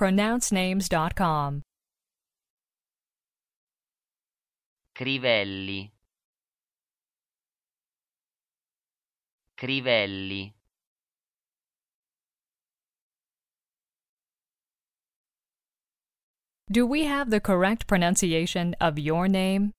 pronouncenames.com. Crivelli Crivelli Do we have the correct pronunciation of your name?